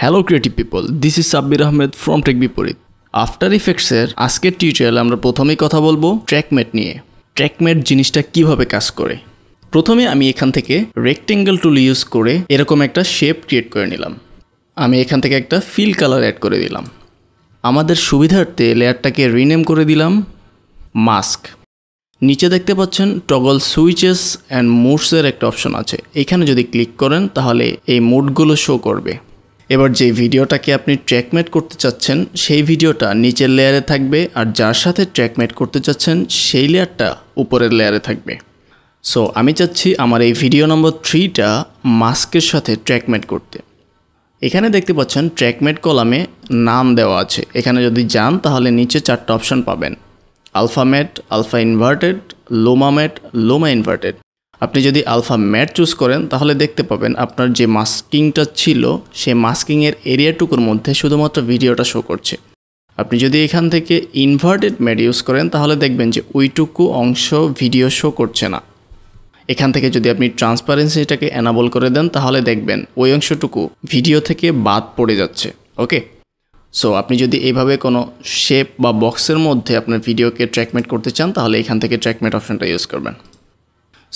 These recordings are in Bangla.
hello creative people this is Sabbir Ahmed from tech Biporit after ইফেক্টসের আজকের টিউটোরিয়াল আমরা প্রথমেই কথা বলবো ট্র্যাকমেট নিয়ে ট্র্যাকমেট জিনিসটা কিভাবে কাজ করে প্রথমে আমি এখান থেকে রেক্টেঙ্গেল টুল ইউজ করে এরকম একটা শেপ ক্রিয়েট করে নিলাম আমি এখান থেকে একটা ফিল কালার অ্যাড করে দিলাম আমাদের সুবিধার্থে লেয়ারটাকে রিনেম করে দিলাম মাস্ক নিচে দেখতে পাচ্ছেন টগল সুইচেস অ্যান্ড মুডসের একটা অপশন আছে এখানে যদি ক্লিক করেন তাহলে এই মুডগুলো শো করবে এবার যে ভিডিওটাকে আপনি ট্র্যাকমেট করতে চাচ্ছেন সেই ভিডিওটা নিচের লেয়ারে থাকবে আর যার সাথে ট্র্যাকমেট করতে চাচ্ছেন সেই লেয়ারটা উপরের লেয়ারে থাকবে সো আমি চাচ্ছি আমার এই ভিডিও নম্বর থ্রিটা মাস্কের সাথে ট্র্যাকমেট করতে এখানে দেখতে পাচ্ছেন ট্র্যাকমেট কলামে নাম দেওয়া আছে এখানে যদি যান তাহলে নিচে চারটা অপশন পাবেন alpha matte alpha inverted luma matte luma inverted আপনি যদি আলফা ম্যাট চুজ করেন তাহলে দেখতে পাবেন আপনার যে মাস্কিংটা ছিল সে মাস্কিংয়ের এরিয়াটুকুর মধ্যে শুধুমাত্র ভিডিওটা শো করছে আপনি যদি এখান থেকে ইনভার্টেড ম্যাট ইউজ করেন তাহলে দেখবেন যে ওইটুকু অংশ ভিডিও শো করছে না এখান থেকে যদি আপনি ট্রান্সপারেন্সিটাকে অ্যানাবল করে দেন তাহলে দেখবেন ওই অংশটুকু ভিডিও থেকে বাদ পড়ে যাচ্ছে ওকে সো আপনি যদি এভাবে কোনো শেপ বা বক্সের মধ্যে আপনার ভিডিওকে ট্র্যাকমেট করতে চান তাহলে এখান থেকে ট্র্যাকমেট অপশনটা ইউজ করবেন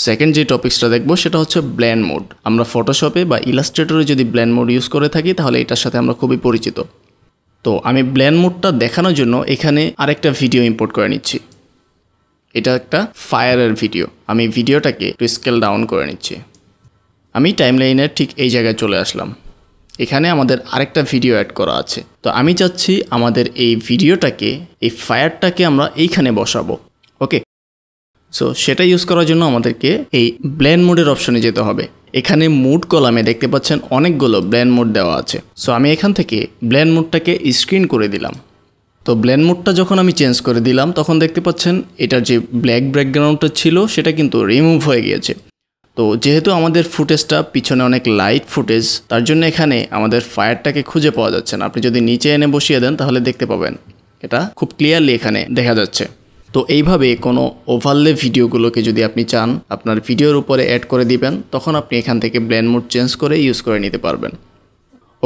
সেকেন্ড যে টপিক্সটা দেখবো সেটা হচ্ছে ব্ল্যান্ড মোড আমরা ফটোশপে বা ইলাস্ট্রেটরে যদি ব্ল্যান্ড মোড ইউজ করে থাকি তাহলে এটার সাথে আমরা খুবই পরিচিত তো আমি ব্ল্যান্ড মোডটা দেখানোর জন্য এখানে আরেকটা ভিডিও ইম্পোর্ট করে নিচ্ছি এটা একটা ফায়ারের ভিডিও আমি ভিডিওটাকে একটু স্কেল ডাউন করে নিচ্ছি আমি টাইমলাইনের ঠিক এই জায়গায় চলে আসলাম এখানে আমাদের আরেকটা ভিডিও অ্যাড করা আছে তো আমি চাচ্ছি আমাদের এই ভিডিওটাকে এই ফায়ারটাকে আমরা এইখানে বসাবো সো সেটা ইউজ করার জন্য আমাদেরকে এই ব্ল্যান্ড মোডের অপশনে যেতে হবে এখানে মুড কলামে দেখতে পাচ্ছেন অনেকগুলো ব্ল্যান্ড মোড দেওয়া আছে সো আমি এখান থেকে ব্ল্যান্ড মোডটাকে স্ক্রিন করে দিলাম তো ব্ল্যান্ড মোডটা যখন আমি চেঞ্জ করে দিলাম তখন দেখতে পাচ্ছেন এটার যে ব্ল্যাক ব্যাকগ্রাউন্ডটা ছিল সেটা কিন্তু রিমুভ হয়ে গিয়েছে তো যেহেতু আমাদের ফুটেজটা পিছনে অনেক লাইট ফুটেজ তার জন্য এখানে আমাদের ফায়ারটাকে খুঁজে পাওয়া যাচ্ছে না আপনি যদি নিচে এনে বসিয়ে দেন তাহলে দেখতে পাবেন এটা খুব ক্লিয়ারলি এখানে দেখা যাচ্ছে তো এইভাবে কোনো ওভারলে ভিডিওগুলোকে যদি আপনি চান আপনার ভিডিওর উপরে অ্যাড করে দিবেন তখন আপনি এখান থেকে ব্ল্যান্ড মোড চেঞ্জ করে ইউজ করে নিতে পারবেন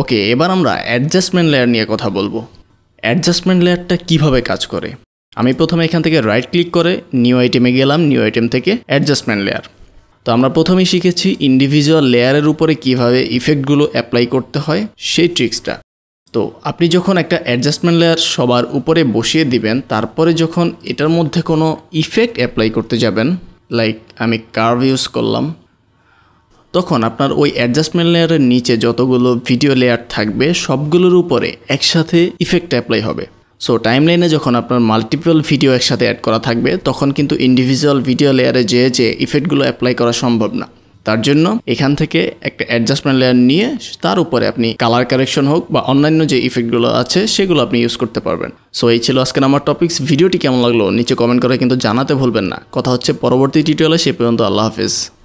ওকে এবার আমরা অ্যাডজাস্টমেন্ট লেয়ার নিয়ে কথা বলবো অ্যাডজাস্টমেন্ট লেয়ারটা কিভাবে কাজ করে আমি প্রথমে এখান থেকে রাইট ক্লিক করে নিউ আইটেমে গেলাম নিউ আইটেম থেকে অ্যাডজাস্টমেন্ট লেয়ার তো আমরা প্রথমেই শিখেছি ইন্ডিভিজুয়াল লেয়ারের উপরে কিভাবে ইফেক্টগুলো অ্যাপ্লাই করতে হয় সেই ট্রিক্সটা তো আপনি যখন একটা অ্যাডজাস্টমেন্ট লেয়ার সবার উপরে বসিয়ে দিবেন তারপরে যখন এটার মধ্যে কোনো ইফেক্ট অ্যাপ্লাই করতে যাবেন লাইক আমি কার্ভ ইউজ করলাম তখন আপনার ওই অ্যাডজাস্টমেন্ট লেয়ারের নিচে যতগুলো ভিডিও লেয়ার থাকবে সবগুলোর উপরে একসাথে ইফেক্ট অ্যাপ্লাই হবে সো টাইমলাইনে যখন আপনার মাল্টিপল ভিডিও একসাথে অ্যাড করা থাকবে তখন কিন্তু ইন্ডিভিজুয়াল ভিডিও লেয়ারে যেয়ে যে ইফেক্টগুলো অ্যাপ্লাই করা সম্ভব না তার জন্য এখান থেকে একটা অ্যাডজাস্টমেন্ট লেয়ার নিয়ে তার উপরে আপনি কালার কারেকশন হোক বা অন্যান্য যে ইফেক্টগুলো আছে সেগুলো আপনি ইউজ করতে পারবেন সো এই ছিল আজকের আমার টপিক্স ভিডিওটি কেমন লাগলো নিচে কমেন্ট করে কিন্তু জানাতে ভুলবেন না কথা হচ্ছে পরবর্তী টিউটোরিয়ালে সে পর্যন্ত আল্লাহ হাফিজ